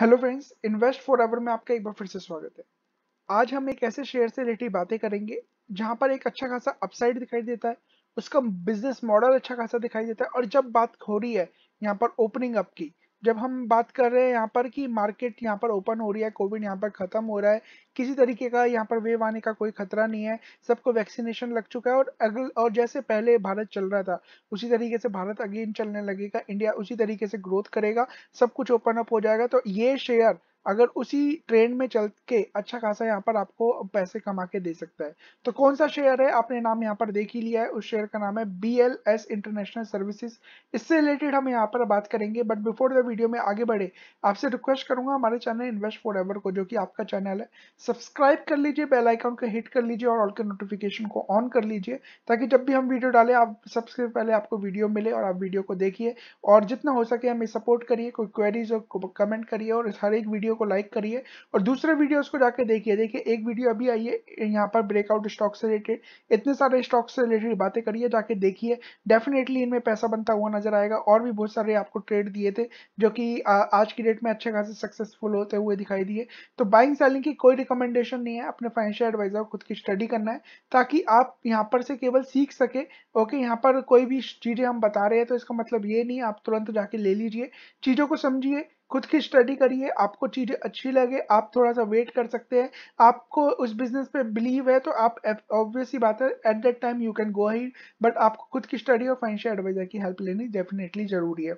hello friends invest for ever में आपका एक बार फिर से स्वागत है आज हम एक ऐसे शेयर से रिलेटेड बातें करेंगे जहां पर एक अच्छा खासा अपसाइड दिखाई देता है उसका बिजनेस मॉडल अच्छा खासा दिखाई देता है और जब बात हो रही है यहाँ पर ओपनिंग अप की जब हम बात कर रहे हैं यहाँ पर कि मार्केट यहाँ पर ओपन हो रही है कोविड यहाँ पर खत्म हो रहा है किसी तरीके का यहाँ पर वेव आने का कोई खतरा नहीं है सबको वैक्सीनेशन लग चुका है और अगल और जैसे पहले भारत चल रहा था उसी तरीके से भारत अगेन चलने लगेगा इंडिया उसी तरीके से ग्रोथ करेगा सब कुछ ओपन अप हो जाएगा तो ये शेयर अगर उसी ट्रेंड में चल के अच्छा खासा यहाँ पर आपको पैसे कमा के दे सकता है तो कौन सा शेयर है आपने नाम यहाँ पर देख ही लिया है उस शेयर का नाम है B L S international services इससे रिलेटेड हम यहाँ पर बात करेंगे बट बिफोर द वीडियो में आगे बढ़े आपसे रिक्वेस्ट करूंगा हमारे चैनल इन्वेस्ट फॉर एवर को जो कि आपका चैनल है सब्सक्राइब कर लीजिए बेल को हिट कर लीजिए और ऑल के नोटिफिकेशन को ऑन कर लीजिए ताकि जब भी हम वीडियो डालें आप सबसे पहले आपको वीडियो मिले और आप वीडियो को देखिए और जितना हो सके हमें सपोर्ट करिए कोई क्वेरीज और कमेंट करिए और हर एक वीडियो वीडियो को लाइक करिए और दूसरे वीडियोस को जाकर देखिए देखिए एक वीडियो अभी आई है यहाँ पर ब्रेकआउट स्टॉक से रिलेटेड इतने सारे स्टॉक से रिलेटेड बातें करिए जाके देखिए डेफिनेटली इनमें पैसा बनता हुआ नजर आएगा और भी बहुत सारे आपको ट्रेड दिए थे जो कि आज की डेट में अच्छे खासे सक्सेसफुल होते हुए दिखाई दिए तो बाइंग सेलिंग की कोई रिकमेंडेशन नहीं है अपने फाइनेंशियल एडवाइजर को खुद की स्टडी करना है ताकि आप यहाँ पर से केवल सीख सके ओके यहाँ पर कोई भी चीज़ें हम बता रहे हैं तो इसका मतलब ये नहीं आप तुरंत जाके ले लीजिए चीज़ों को समझिए खुद की स्टडी करिए आपको चीज़ें अच्छी लगे आप थोड़ा सा वेट कर सकते हैं आपको उस बिजनेस पे बिलीव है तो आप ऑब्वियस ही बात है at that time you can go ahead but आपको खुद की स्टडी और फाइनेंशियल एडवाइजर की हेल्प लेनी डेफिनेटली ज़रूरी है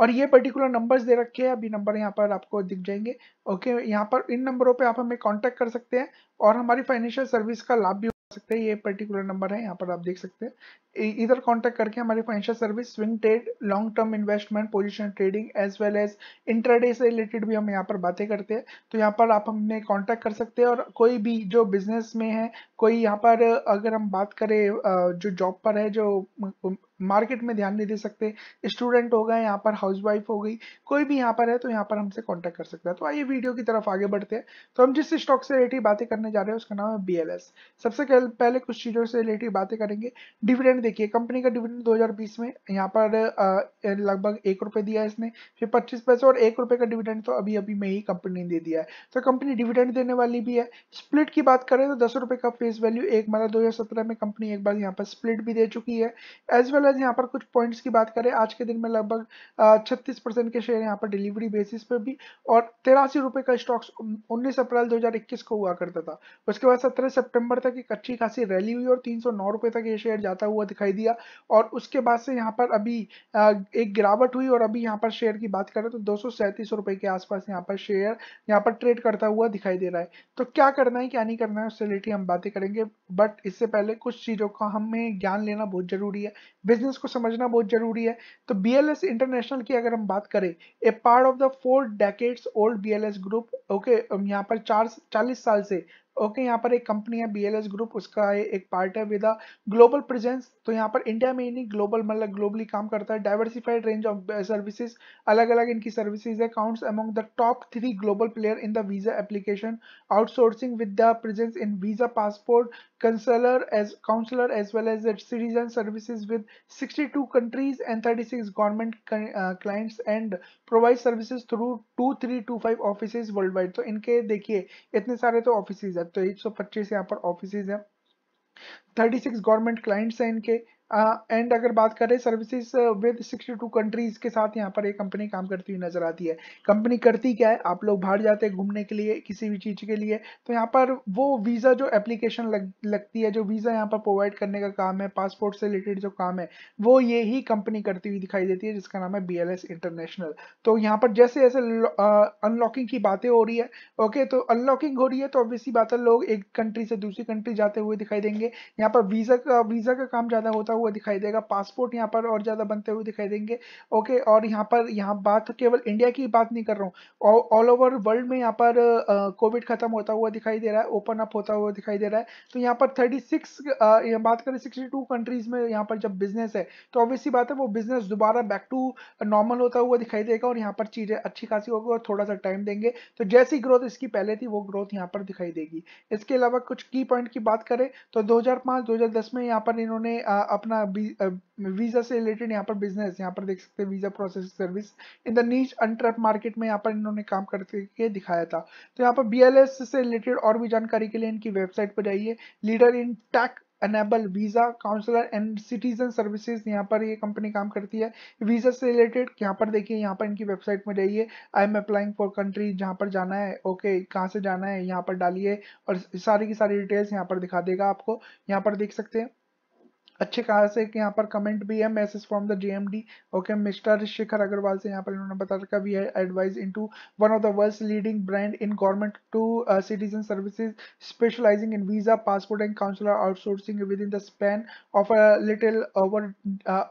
और ये पर्टिकुलर नंबर्स दे रखे हैं अभी नंबर यहाँ पर आपको दिख जाएंगे ओके यहाँ पर इन नंबरों पे आप हमें कांटेक्ट कर सकते हैं और हमारी फाइनेंशियल सर्विस का लाभ भी सकते हैं ये पर्टिकुलर नंबर है यहाँ पर आप देख सकते हैं इधर कांटेक्ट करके हमारी financial service swing trade long term investment position trading as well as intraday से रिलेटेड भी हम यहाँ पर बातें करते हैं तो यहाँ पर आप हमने कांटेक्ट कर सकते हैं और कोई भी जो बिजनेस में है कोई यहाँ पर अगर हम बात करें जो जॉब पर है जो मार्केट में ध्यान नहीं दे सकते स्टूडेंट हो गए यहाँ पर हाउस वाइफ हो गई कोई भी यहाँ पर है तो यहाँ पर हमसे कॉन्टेक्ट कर सकता है तो आइए वीडियो की तरफ आगे बढ़ते हैं तो हम जिस स्टॉक से रिलेटेड बातें करने जा रहे हैं उसका नाम है बी सबसे पहले कुछ चीज़ों से रिलेटेड बातें करेंगे डिविडेंड देखिए कंपनी का डिविडेंड दो में यहाँ पर लगभग एक दिया है इसने फिर पच्चीस पैसे और एक का डिविडेंड तो अभी अभी में ही कंपनी ने दे दिया है तो कंपनी डिविडेंड देने वाली भी है स्प्लिट की बात करें तो दस का फेस वैल्यू एक माला दो में कंपनी एक बार यहाँ पर स्प्लिट भी दे चुकी है एज वेल एज गाइज यहाँ पर कुछ पॉइंट्स की बात करें आज के दिन में लगभग छत्तीस परसेंट के शेयर यहाँ पर डिलीवरी बेसिस पर भी और तेरासी रुपए का स्टॉक्स 19 अप्रैल 2021 को हुआ करता था उसके बाद 17 सितंबर तक एक अच्छी खासी रैली हुई और तीन रुपए तक ये शेयर जाता हुआ दिखाई दिया और उसके बाद से यहाँ पर अभी एक गिरावट हुई और अभी यहाँ पर शेयर की बात करें तो दो रुपए के आसपास यहाँ पर शेयर यहाँ पर ट्रेड करता हुआ दिखाई दे रहा है तो क्या करना है क्या नहीं करना है उससे रिलेटेड हम बातें करेंगे बट इससे पहले कुछ चीजों का हमें ज्ञान लेना बहुत जरूरी है बिजनेस को समझना बहुत जरूरी है तो बी एल एस इंटरनेशनल की अगर हम बात करें a part of the four decades old B L S group okay यहाँ पर चार चालीस साल से ओके यहाँ पर एक कंपनी है बी ग्रुप उसका एक पार्ट है विद ग्लोबल प्रेजेंस तो यहाँ पर इंडिया में ही नहीं ग्लोबल मतलब ग्लोबली काम करता है डाइवर्सिफाइड रेंज ऑफ सर्विसेज अलग अलग इनकी सर्विसेज है counts among the top three global player in the visa application outsourcing with the presence in visa passport consular as counsellor as well as citizen services with countries and thirty government clients and provide services through two three two five office world wide तो इनके देखिए इतने सारे तो offices है तो एक सौ पच्चीस यहाँ पर ऑफिस हैं 36 गवर्नमेंट क्लाइंट्स हैं इनके एंड अगर बात करें सर्विसेज विद 62 कंट्रीज के साथ यहाँ पर एक कंपनी काम करती हुई नजर आती है कंपनी करती क्या है आप लोग बाहर जाते हैं घूमने के लिए किसी भी चीज के लिए तो यहाँ पर वो वीजा जो एप्लीकेशन लग, लगती है जो वीजा यहाँ पर प्रोवाइड करने का काम है पासपोर्ट से रिलेटेड जो काम है वो ये ही कंपनी करती हुई दिखाई देती है जिसका नाम है बी इंटरनेशनल तो यहाँ पर जैसे जैसे अनलॉकिंग की बातें हो रही है ओके तो अनलॉकिंग हो रही है तो ऑब्वियसली बात है लोग एक कंट्री से दूसरी कंट्री जाते हुए दिखाई देंगे यहाँ पर वीजा का वीजा का काम ज्यादा होता हुआ हुआ दिखाई देगा पासपोर्ट यहाँ पर और ज़्यादा बनते हुए दिखाई देंगे ओके और यहाँ पर यहाँ बात केवल इंडिया की बात नहीं कर रहा हूँ ऑल ओवर वर्ल्ड में यहाँ पर कोविड खत्म होता हुआ दिखाई दे रहा है ओपन अप होता हुआ दिखाई दे रहा है तो यहाँ पर थर्टी सिक्स बात करें सिक्सटी टू कंट्रीज में यहाँ पर जब बिजनेस है तो ऑब्वियसली बात है वो बिजनेस दोबारा बैक टू नॉर्मल होता हुआ दिखाई देगा और यहाँ पर चीज़ें अच्छी खासी होगी और थोड़ा सा टाइम देंगे तो जैसी ग्रोथ इसकी पहले थी वो ग्रोथ यहाँ पर दिखाई देगी इसके अलावा कुछ की पॉइंट की बात करें तो 2005-2010 में यहाँ पर इन्होंने अपने अपना वीज़ा से रिलेटेड यहाँ पर बिजनेस यहाँ पर देख सकते हैं visa process service in the niche enter market में यहाँ पर इन्होंने काम करते दिखाया था तो यहाँ पर बी से रिलेटेड और भी जानकारी के लिए इनकी वेबसाइट पर जाइए leader in tech Enable visa Counselor and citizen Services यहाँ पर ये कंपनी काम करती है Visa से रिलेटेड यहाँ पर देखिए यहाँ पर इनकी वेबसाइट में जाइए I am applying for country जहाँ पर जाना है ओके okay, कहाँ से जाना है यहाँ पर डालिए और सारी की सारी डिटेल्स यहाँ पर दिखा देगा आपको यहाँ पर देख सकते हैं अच्छे खास एक यहाँ पर कमेंट भी है message from the JMD okay mister Shikhar Agarwal से यहाँ पर इन्होंने बता रखा वी है advise into one of the world leading brand in government to citizen services specialising in visa passport and consular outsourcing with in the span of a little over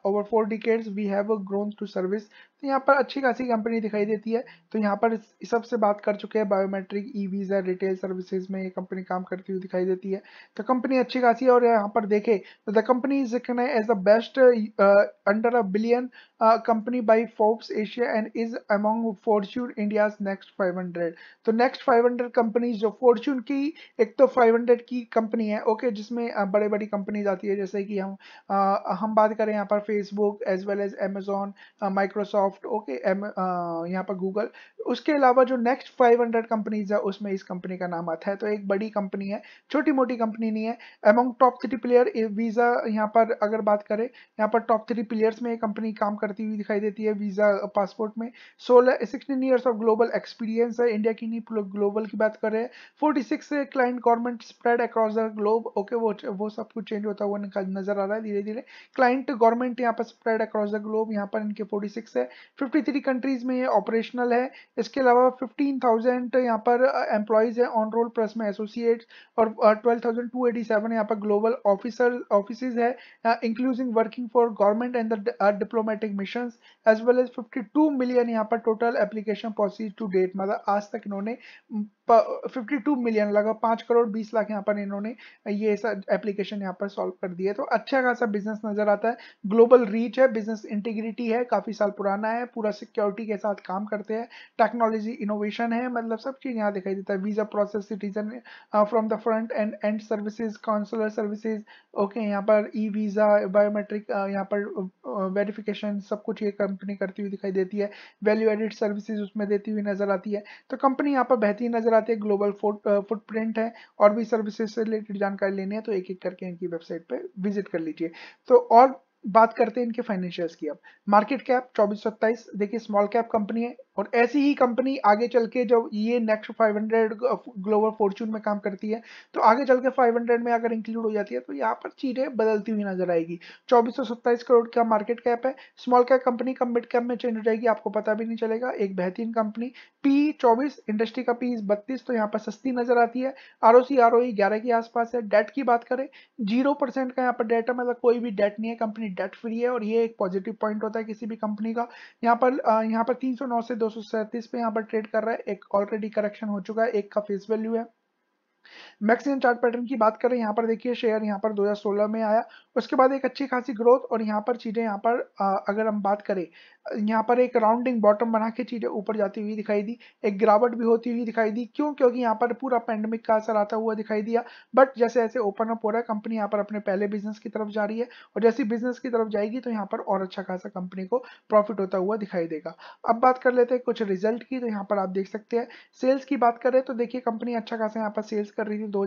over four four we have grown to service तो यहाँ पर अच्छी खासी company दिखाई देती है तो यहाँ पर सबसे बात कर चुके हैं biometric e visa retail services में ये कंपनी काम करती हुई दिखाई देती है तो कंपनी अच्छी खासी है और यहाँ पर देखे तो the company is as the best under a billion company by Forbes Asia and is among Fortune India next five तो नेक्स्ट फाइव कंपनीज जो फॉर्च्यून की एक तो फाइव की कंपनी है ओके जिसमें uh, बड़े बड़ी कंपनीज आती है जैसे कि हम आ, uh, हम बात करें यहाँ पर Facebook as well as Amazon Microsoft Microsoft okay uh, यहाँ पर गूगल उसके अलावा जो नेक्स्ट 500 कंपनीज है उसमें इस कंपनी का नाम आता है तो एक बड़ी कंपनी है छोटी मोटी कंपनी नहीं है among top three player visa यहाँ पर अगर बात करें यहाँ पर टॉप थ्री प्लेयर्स में ये कंपनी काम करती हुई दिखाई देती है वीज़ा पासपोर्ट में सोलह sixteen years of global experience है इंडिया की नहीं ग्लोबल की बात कर रहे हैं forty six client government spread across the globe okay वो वो सब कुछ चेंज होता हुआ नजर आ रहा है धीरे धीरे क्लाइंट गवर्नमेंट यहाँ पर स्प्रेड अक्रॉस द ग्लोब यहाँ पर इनके फोर्टी सिक्स है 53 कंट्रीज में ये ऑपरेशनल है इसके अलावा 15,000 थाउजेंड यहाँ पर एम्प्लॉयज़ हैं ऑन रोल प्लस में एसोसिएट्स और 12,287 थाउजेंड यहाँ पर ग्लोबल ऑफिसर ऑफिस है including working for government and the diplomatic mission as well as 52 million यहाँ पर total application processes to date मतलब आज तक इन्होंने 52 मिलियन लगभग पाँच करोड़ बीस लाख यहाँ पर इन्होंने ये एप्लीकेशन यहाँ पर सॉल्व कर दिया तो अच्छा खासा बिजनेस नजर आता है ग्लोबल रीच है बिजनेस इंटीग्रिटी है काफ़ी साल पुराना करना है पूरा सिक्योरिटी के साथ काम करते हैं टेक्नोलॉजी इनोवेशन है मतलब सब चीज़ यहाँ दिखाई देता है visa process citizen from the front end and services counsellor services okay यहाँ पर ई वीज़ा बायोमेट्रिक यहाँ पर वेरिफिकेशन uh, uh, सब कुछ ये कंपनी करती हुई दिखाई देती है वैल्यू एडिड सर्विसेज उसमें देती हुई नजर आती है तो कंपनी यहाँ पर बेहतरीन नजर आती है ग्लोबल फुटप्रिंट uh, है और भी सर्विसेज से रिलेटेड जानकारी लेनी है तो एक एक करके इनकी वेबसाइट पर विजिट कर लीजिए तो और बात करते हैं इनके फाइनेंशियल्स की अब मार्केट कैप चौबीस सत्ताईस देखिए स्मॉल कैप कंपनी है और ऐसी ही कंपनी आगे चल के जब ये नेक्स्ट 500 ग्लोबल फॉर्चून में काम करती है तो आगे चल के 500 में अगर इंक्लूड हो जाती है तो यहाँ पर चीजें बदलती हुई नजर आएगी चौबीस करोड़ का मार्केट कैप है स्मॉल कैप कंपनी कम मिड कैप में चेंज हो जाएगी आपको पता भी नहीं चलेगा एक बेहतरीन कंपनी पी चौबीस इंडस्ट्री का पी बत्तीस तो यहाँ पर सस्ती नजर आती है R O C R O ग्यारह के आसपास है डेट की बात करें जीरो परसेंट का यहाँ पर डेट है मतलब कोई भी डेट नहीं है कंपनी डेट फ्री है और ये एक पॉजिटिव पॉइंट होता है किसी भी कंपनी का यहाँ पर यहाँ पर 309 से दो पे यहाँ पर ट्रेड कर रहा है एक ऑलरेडी करेक्शन हो चुका है एक का फेस वैल्यू है मैक्सिमम चार्ट पैटर्न की बात करें यहाँ पर देखिए शेयर यहाँ पर 2016 में आया उसके बाद एक अच्छी खासी ग्रोथ और यहाँ पर चीज़ें यहाँ पर आ, अगर हम बात करें यहाँ पर एक राउंडिंग बॉटम बना के चीजें ऊपर जाती हुई दिखाई दी एक गिरावट भी होती हुई दिखाई दी क्यों क्योंकि यहाँ पर पूरा पैंडमिक का असर आता हुआ दिखाई दिया बट जैसे ऐसे ओपन अप हो रहा है कंपनी यहाँ पर अपने पहले बिजनेस की तरफ जा रही है और जैसी बिजनेस की तरफ जाएगी तो यहाँ पर और अच्छा खासा कंपनी को प्रॉफिट होता हुआ दिखाई देगा अब बात कर लेते हैं कुछ रिजल्ट की तो यहाँ पर आप देख सकते हैं सेल्स की बात करें तो देखिए कंपनी अच्छा खासा यहाँ पर सेल्स कर रही थी दो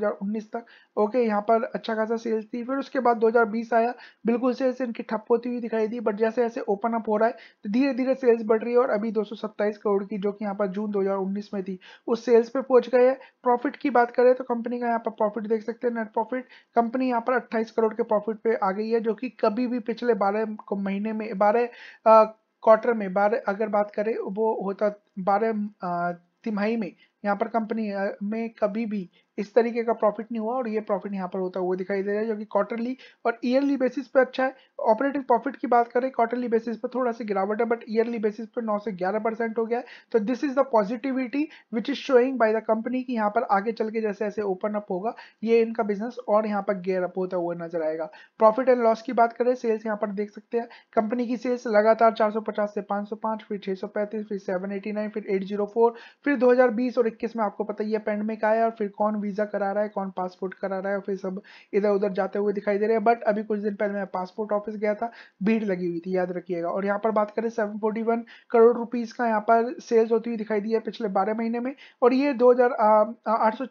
तक ओके यहाँ पर अच्छा खासा सेल्स थी फिर उसके बाद दो आया बिल्कुल से इनकी ठप होती हुई दिखाई दी बट जैसे ऐसे ओपन अप हो रहा है धीरे धीरे सेल्स बढ़ रही है और अभी दो करोड़ की जो कि यहाँ पर जून 2019 में थी उस सेल्स पे पहुंच गए हैं प्रॉफिट की बात करें तो कंपनी का यहाँ पर प्रॉफिट देख सकते हैं नेट प्रॉफिट कंपनी यहाँ पर अट्ठाईस करोड़ के प्रॉफिट पे आ गई है जो कि कभी भी पिछले बारह महीने में बारह क्वार्टर में बारह अगर बात करें वो होता बारह तिमाही में यहाँ पर कंपनी में कभी भी इस तरीके का प्रॉफिट नहीं हुआ और ये प्रॉफिट यहाँ पर होता हुआ दिखाई दे रहा है जो कि क्वार्टरली और ईयरली बेसिस पे अच्छा है ऑपरेटिंग प्रॉफिट की बात करें क्वार्टरली बेसिस पे थोड़ा सा गिरावट है बट ईयरली बेसिस पे 9 से 11 परसेंट हो गया है तो this is the positivity which is showing by the company की यहाँ पर आगे चल के जैसे ऐसे ओपन अप होगा ये इनका बिजनेस और यहाँ पर गेयर अप होता हुआ नजर आएगा प्रॉफिट एंड लॉस की बात करें सेल्स यहाँ पर देख सकते हैं कंपनी की सेल्स लगातार पचास से पाँच फिर पैंतीस फिर नाइन फिर फोर फिर बीस और इक्कीस में आपको पता ही है आया और फिर कौन वीज़ा करा रहा है कौन पासपोर्ट करा रहा है फिर सब इधर उधर जाते हुए दिखाई दे रहे हैं बट अभी कुछ दिन पहले मैं पासपोर्ट ऑफिस गया था भीड़ लगी हुई थी याद रखिएगा और यहाँ पर बात करें seven forty one crore rupees का यहाँ पर सेल्स होती हुई दिखाई दी है पिछले बारह महीने में और ये दो हज़ार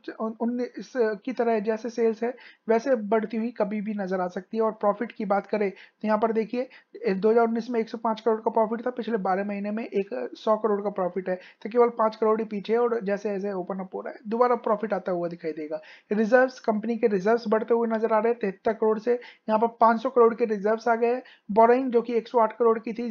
की तरह जैसे सेल्स है वैसे बढ़ती हुई कभी भी नज़र आ सकती है और प्रॉफिट की बात करें तो यहाँ पर देखिए 2019 में 105 करोड़ का प्रॉफिट था पिछले 12 महीने में एक 100 करोड़ का प्रॉफिट है तो केवल 5 करोड़ ही पीछे और जैसे जैसे ओपन अप हो रहा है दोबारा प्रॉफिट आता हुआ दिखाई दिखाई देगा रिजर्व कंपनी के रिजर्व बढ़ते हुए नजर आ रहे हैं तिहत्तर करोड़ से यहाँ पर पांच करोड़ के रिजर्व आ गए बोराइंग जो की एक करोड़ की थी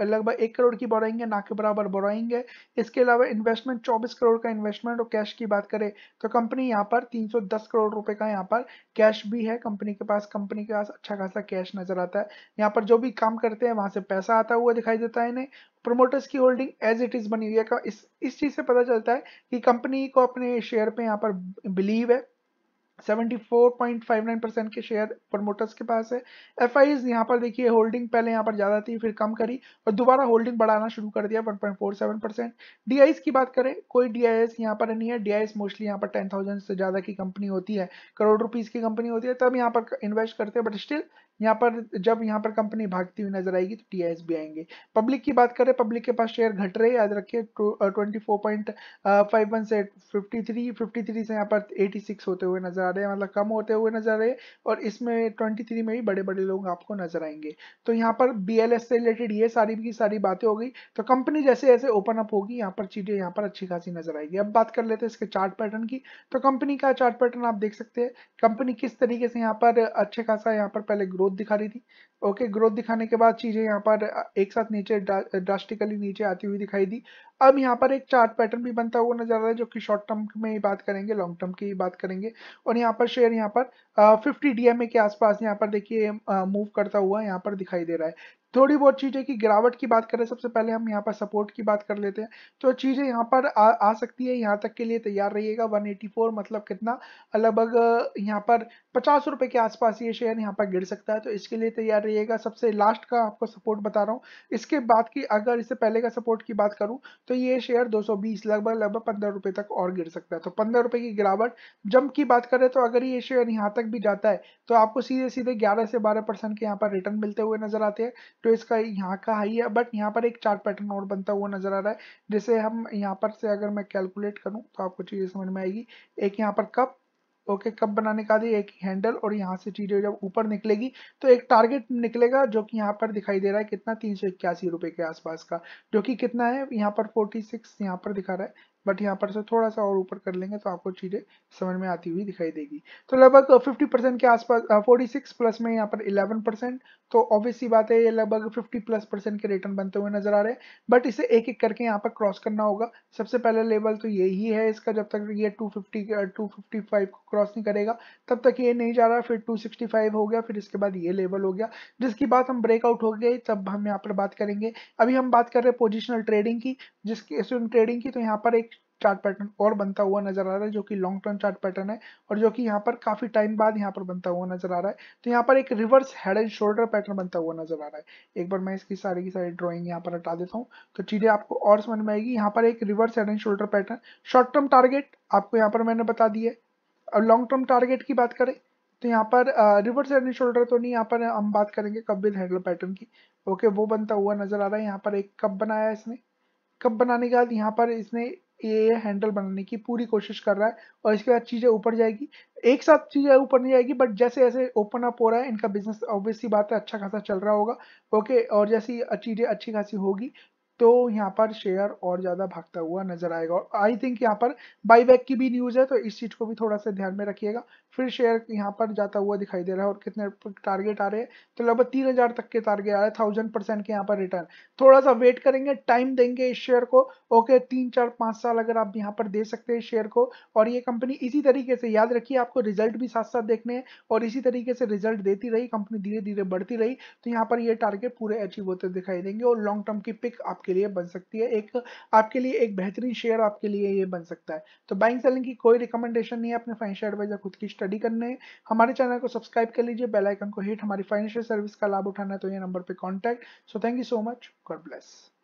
लगभग एक करोड़ की बोराइंग है ना के बराबर बोराइंग है इसके अलावा इन्वेस्टमेंट चौबीस करोड़ का इन्वेस्टमेंट और कैश की बात करें तो कंपनी यहाँ पर तीन करोड़ रुपए का यहाँ पर कैश भी है कंपनी के पास कंपनी के पास अच्छा खासा कैश नजर आता है यहाँ पर जो भी काम करते हैं वहां से पैसा आता हुआ दिखाई देता है इन्हें प्रोमोटर्स की होल्डिंग एज इट इज बनी हुई है इस इस चीज से पता चलता है कि कंपनी को अपने शेयर पे यहाँ पर बिलीव है 74.59 के शेयर प्रमोटर्स के पास है एफ आई यहाँ पर देखिए होल्डिंग पहले यहाँ पर ज़्यादा थी फिर कम करी और दोबारा होल्डिंग बढ़ाना शुरू कर दिया 1.47 परसेंट डी की बात करें कोई डी आई यहाँ पर नहीं है डी आई मोस्टली यहाँ पर 10,000 से ज़्यादा की कंपनी होती है करोड़ रुपीज़ की कंपनी होती है तब यहाँ पर इन्वेस्ट करते हैं बट स्टिल यहाँ पर जब यहाँ पर कंपनी भागती हुई नजर आएगी तो टीआईएस भी आएंगे पब्लिक की बात करें पब्लिक के पास शेयर घट रहे याद रखिए twenty four point five one से फिफ्टी थ्री फिफ्टी थ्री से यहाँ पर एटी सिक्स होते हुए नजर आ रहे हैं मतलब कम होते हुए नजर आ रहे हैं और इसमें ट्वेंटी थ्री में भी बड़े बड़े लोग आपको नजर आएंगे तो यहाँ पर बी एल एस से रिलेटेड ये सारी की सारी बातें हो गई तो कंपनी जैसे जैसे ओपन अप होगी यहाँ पर चीजें यहाँ पर अच्छी खासी नजर आएगी अब बात कर लेते हैं इसके चार्ट पैटर्न की तो कंपनी का चार्ट पैटर्न आप देख सकते हैं कंपनी किस तरीके से यहाँ पर अच्छे खासा यहाँ पर पहले ग्रोथ ग्रोथ दिखा रही थी ओके ग्रोथ दिखाने के बाद चीजें यहाँ पर एक साथ नीचे ड्रास्टिकली नीचे आती हुई दिखाई दी अब यहाँ पर एक चार्ट पैटर्न भी बनता हुआ नजर आ रहा है जो कि शॉर्ट टर्म में बात करेंगे लॉन्ग टर्म की बात करेंगे और यहाँ पर शेयर यहाँ पर फिफ्टी डी के आसपास यहाँ पर देखिए मूव करता हुआ यहाँ पर दिखाई दे रहा है थोड़ी बहुत चीज़ें की गिरावट की बात करें सबसे पहले हम यहाँ पर सपोर्ट की बात कर लेते हैं तो चीज़ें यहाँ पर आ, आ सकती है यहाँ तक के लिए तैयार रहिएगा 184 मतलब कितना लगभग यहाँ पर पचास रुपए के आसपास ये शेयर यहाँ पर गिर सकता है तो इसके लिए तैयार रहिएगा सबसे लास्ट का आपको सपोर्ट बता रहा हूँ इसके बाद की अगर इससे पहले का सपोर्ट की बात करूँ तो ये शेयर 220 लगभग लगभग पंद्रह रुपये तक और गिर सकता है तो पंद्रह रुपये की गिरावट जंप की बात करें तो अगर ये शेयर यहाँ तक भी जाता है तो आपको सीधे सीधे 11 से 12 परसेंट के यहाँ पर रिटर्न मिलते हुए नजर आते हैं तो इसका यहाँ का हाई है बट यहाँ पर एक चार्ट पैटर्न और बनता हुआ नजर आ रहा है जिसे हम यहाँ पर से अगर मैं कैलकुलेट करूँ तो आपको चीज़ें समझ में आएगी एक यहाँ पर कप ओके कब बनाने का दी एक हैंडल और यहाँ से चीज़ें जब ऊपर निकलेगी तो एक टारगेट निकलेगा जो कि यहाँ पर दिखाई दे रहा है कितना तीन सौ इक्यासी रुपए के आसपास का जो कि कितना है यहाँ पर फोर्टी सिक्स यहाँ पर दिखा रहा है बट यहाँ पर से थोड़ा सा और ऊपर कर लेंगे तो आपको चीज़ें समझ में आती हुई दिखाई देगी तो लगभग फिफ्टी परसेंट के आसपास फोर्टी सिक्स प्लस में यहाँ पर इलेवन परसेंट तो ऑब्वियसली बात है ये लगभग फिफ्टी प्लस परसेंट के रिटर्न बनते हुए नजर आ रहे हैं बट इसे एक एक करके यहाँ पर क्रॉस करना होगा सबसे पहला लेवल तो यही है इसका जब तक ये two fifty two fifty five को क्रॉस नहीं करेगा तब तक ये नहीं जा रहा फिर टू सिक्सटी फाइव हो गया फिर इसके बाद ये लेवल हो गया जिसकी बात हम ब्रेकआउट हो गए तब हम यहाँ पर बात करेंगे अभी हम बात कर रहे हैं पोजिशनल ट्रेडिंग की जिसकी ट्रेडिंग की तो यहाँ पर एक चार्ट पैटर्न और बनता हुआ नजर आ रहा है जो कि लॉन्ग टर्म चार्ट पैटर्न है और जो कि यहाँ पर काफी टाइम बाद यहाँ पर बनता हुआ नजर आ रहा है तो यहाँ पर एक reverse head and shoulder pattern बनता हुआ नजर आ रहा है एक बार मैं इसकी सारी की सारी ड्रॉइंग यहाँ पर हटा देता हूँ तो चीजें आपको और समझ में आएगी यहाँ पर एक reverse head and shoulder pattern short term target आपको यहाँ पर मैंने बता दी है अब लॉन्ग टर्म टारगेट की बात करें तो यहाँ पर रिवर्स हेड एंड शोल्डर तो नहीं यहाँ पर हम बात करेंगे कप विद हैंडल पैटर्न की ओके वो बनता हुआ नजर आ रहा है यहाँ पर एक कप बनाया इसने कप बनाने के बाद यहाँ पर इसने ये हैंडल बनाने की पूरी कोशिश कर रहा है और इसके बाद चीज़ें ऊपर जाएगी एक साथ चीज़ें ऊपर नहीं जाएगी बट जैसे जैसे ओपन अप हो रहा है इनका बिजनेस ऑब्वियसली बात है अच्छा खासा चल रहा होगा ओके और जैसी चीज़ें अच्छी खासी होगी तो यहाँ पर शेयर और ज्यादा भागता हुआ नजर आएगा और आई थिंक यहाँ पर बाईबैक की भी न्यूज है तो इस चीज को भी थोड़ा सा ध्यान में रखिएगा फिर शेयर यहाँ पर जाता हुआ दिखाई दे रहा है और कितने टारगेट आ रहे हैं तो लगभग तीन हजार तक के टारगेट आ रहे हैं थाउजेंड परसेंट के यहाँ पर रिटर्न थोड़ा सा वेट करेंगे टाइम देंगे इस शेयर को ओके तीन चार पाँच साल अगर आप यहाँ पर दे सकते हैं शेयर को और ये कंपनी इसी तरीके से याद रखिए आपको रिजल्ट भी साथ साथ देखने हैं और इसी तरीके से रिजल्ट देती रही कंपनी धीरे धीरे बढ़ती रही तो यहाँ पर ये टारगेट पूरे अचीव होते दिखाई देंगे और लॉन्ग टर्म की पिक आप आपके लिए बन सकती है एक आपके लिए एक बेहतरीन शेयर आपके लिए ये बन सकता है तो बाइंग सेलिंग की कोई रिकमेंडेशन नहीं है अपने फाइनेंशियल एडवाइजर खुद की स्टडी करने हमारे चैनल को सब्सक्राइब कर लीजिए बेलाइकन को हिट हमारी फाइनेंशियल सर्विस का लाभ उठाना है तो ये नंबर पर contact so thank you so much God bless